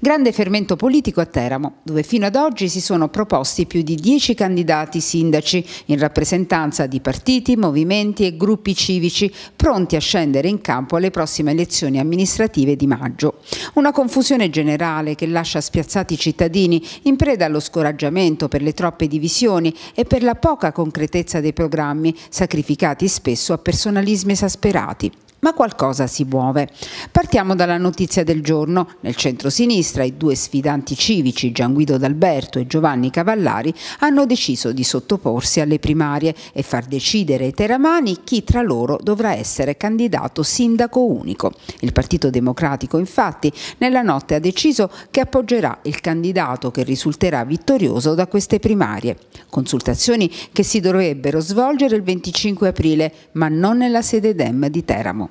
Grande fermento politico a Teramo, dove fino ad oggi si sono proposti più di dieci candidati sindaci in rappresentanza di partiti, movimenti e gruppi civici pronti a scendere in campo alle prossime elezioni amministrative di maggio. Una confusione generale che lascia spiazzati i cittadini in preda allo scoraggiamento per le troppe divisioni e per la poca concretezza dei programmi, sacrificati spesso a personalismi esasperati ma qualcosa si muove. Partiamo dalla notizia del giorno. Nel centro-sinistra i due sfidanti civici Gian Guido D'Alberto e Giovanni Cavallari hanno deciso di sottoporsi alle primarie e far decidere ai teramani chi tra loro dovrà essere candidato sindaco unico. Il Partito Democratico infatti nella notte ha deciso che appoggerà il candidato che risulterà vittorioso da queste primarie. Consultazioni che si dovrebbero svolgere il 25 aprile, ma non nella sede DEM di Teramo.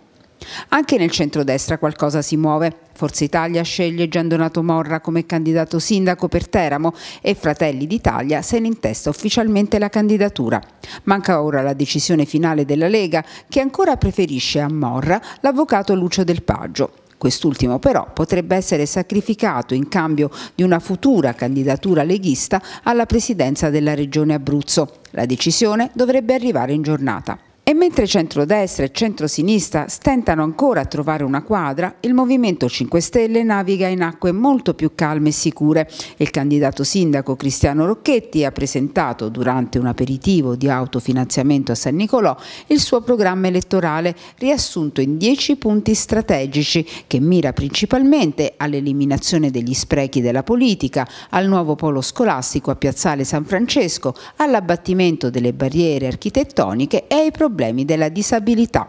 Anche nel centrodestra qualcosa si muove. Forza Italia sceglie Gian Donato Morra come candidato sindaco per Teramo e Fratelli d'Italia se ne intesta ufficialmente la candidatura. Manca ora la decisione finale della Lega che ancora preferisce a Morra l'avvocato Lucio Del Paggio. Quest'ultimo però potrebbe essere sacrificato in cambio di una futura candidatura leghista alla presidenza della regione Abruzzo. La decisione dovrebbe arrivare in giornata. E mentre centrodestra e centrosinistra stentano ancora a trovare una quadra, il Movimento 5 Stelle naviga in acque molto più calme e sicure. Il candidato sindaco Cristiano Rocchetti ha presentato, durante un aperitivo di autofinanziamento a San Nicolò, il suo programma elettorale riassunto in 10 punti strategici che mira principalmente all'eliminazione degli sprechi della politica, al nuovo polo scolastico a Piazzale San Francesco, all'abbattimento delle barriere architettoniche e ai problemi problemi della disabilità.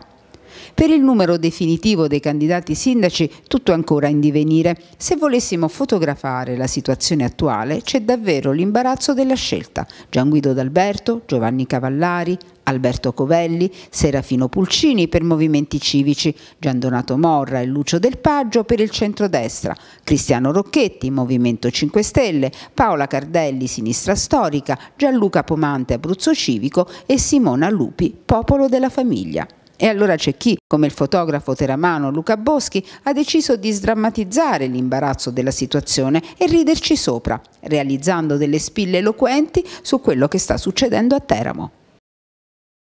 Per il numero definitivo dei candidati sindaci tutto è ancora in divenire. Se volessimo fotografare la situazione attuale c'è davvero l'imbarazzo della scelta. Gian Guido D'Alberto, Giovanni Cavallari, Alberto Covelli, Serafino Pulcini per movimenti civici, Gian Donato Morra e Lucio Del Paggio per il centrodestra, Cristiano Rocchetti, Movimento 5 Stelle, Paola Cardelli, Sinistra Storica, Gianluca Pomante, Abruzzo Civico e Simona Lupi, Popolo della Famiglia. E allora c'è chi, come il fotografo teramano Luca Boschi, ha deciso di sdrammatizzare l'imbarazzo della situazione e riderci sopra, realizzando delle spille eloquenti su quello che sta succedendo a Teramo.